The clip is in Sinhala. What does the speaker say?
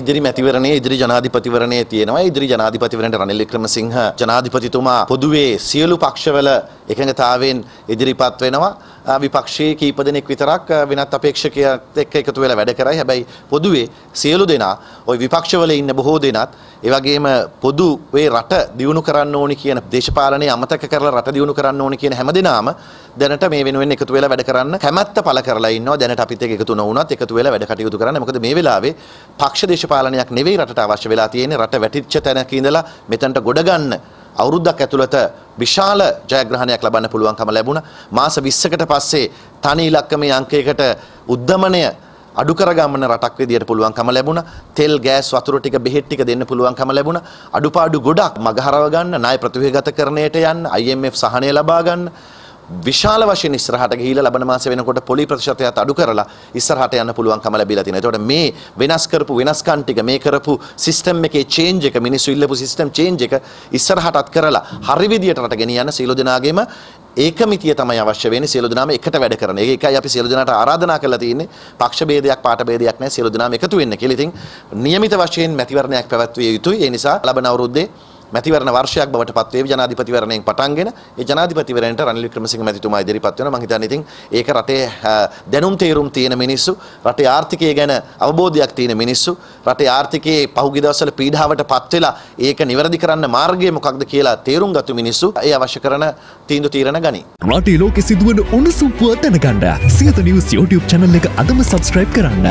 ඉදිරි මැතිවරණයේ ඉදිරි ජනාධිපතිවරණයේ තියෙනවා. ඉදිරි ජනාධිපතිවරණයට රනිල් වික්‍රමසිංහ ජනාධිපතිතුමා පොදුවේ සියලු පක්ෂවල එකඟතාවයෙන් ඉදිරිපත් වෙනවා. විපක්ෂයේ කීප දෙනෙක් විතරක් වෙනත් අපේක්ෂකයෙක් එක්ක එකතු වෙලා වැඩ කරයි. හැබැයි පොදුවේ සියලු දෙනා ওই විපක්ෂවල ඉන්න බොහෝ දෙනාත් ඒ වගේම පොදුවේ රට දියුණු කරන්න ඕනි කියන දේශපාලනය අමතක කරලා රට දියුණු කරන්න ඕනි කියන හැමදෙනාම දැනට මේ වෙනුවෙන් එකතු වෙලා වැඩ කරන්න කැමැත්ත පළ කරලා ඉන්නවා දැනට අපිත් එක්ක එකතු නොවුණත් එකතු වෙලා වැඩ කටයුතු කරන්න මොකද මේ වෙලාවේ පක්ෂ දේශපාලනයක් නෙවෙයි රටට අවශ්‍ය වෙලා තියෙන්නේ රට වැටිච්ච තැනක ඉඳලා මෙතනට ගොඩ ගන්න අවුරුද්දක් ඇතුළත විශාල ජයග්‍රහණයක් ලබන්න පුළුවන්කම ලැබුණ මාස විස්සකට පස්සේ තනි ඉලක්කමේ අංකයකට උද්ධමනය අඩු කරගමන රටක් විදියට පුළුවන්කම ලැබුණ තෙල් ගෑස් වතුර ටික බෙහෙත් ටික දෙන්න පුළුවන්කම ලැබුණ අඩුපාඩු ගොඩක් මගහරව ගන්න ණය ප්‍රතිවේගත කරණයට යන්න IMF සහනය ලබා ගන්න විශාල වශයෙන් ඉස්සරහට ගිහිලා ලබන මාස වෙනකොට පොලි ප්‍රතිශතයත් අඩු කරලා ඉස්සරහට යන්න පුළුවන්කම ලැබිලා තියෙනවා. ඒතකොට මේ වෙනස් කරපු වෙනස්කම් ටික මේ කරපු සිස්ටම් එකේ චේන්ජ් එක මිනිස්සු ඉල්ලපු සිස්ටම් චේන්ජ් එක ඉස්සරහටත් කරලා හරි විදියට රට ගෙනියන්න සීල දෙනාගේම ඒකමිතිය තමයි අවශ්‍ය වෙන්නේ සියලු දෙනාම එකට වැඩ කරන. ඒකයි අපි සියලු දෙනාට ආරාධනා කරලා තියෙන්නේ. පක්ෂ භේදයක් පාට භේදයක් නැහැ සියලු දෙනාම එකතු වෙන්න කියලා. ඉතින් નિયમિત වශයෙන් මැතිවරණයක් පැවැත්විය යුතුයි. ඒ නිසා ලබන අවුරුද්දේ මැතිවරණ වර්ෂයක් බවට පත්වේ ජනාධිපතිවරණයෙන් පටන්ගෙන ඒ ජනාධිපතිවරණයට රනිල් වික්‍රමසිංහ මැතිතුමා ඉදිරිපත් වෙනවා මං හිතන්නේ ඉතින් ඒක රටේ දැනුම් තේරුම් තියෙන මිනිස්සු රටේ ආර්ථිකය ගැන අවබෝධයක් තියෙන මිනිස්සු රටේ ආර්ථිකයේ පහුගිය දවස්වල පීඩාවට පත් වෙලා ඒක නිවැරදි කරන්න මාර්ගය මොකක්ද කියලා තේරුම් ගත්තු මිනිස්සු ඒ අවශ්‍ය කරන තීන්දුව තීරණ ගනී. රටේ ලෝකෙ සිදුවන උණුසුම් පුව දැනගන්න සියත නිවුස් YouTube channel එක අදම subscribe කරන්න.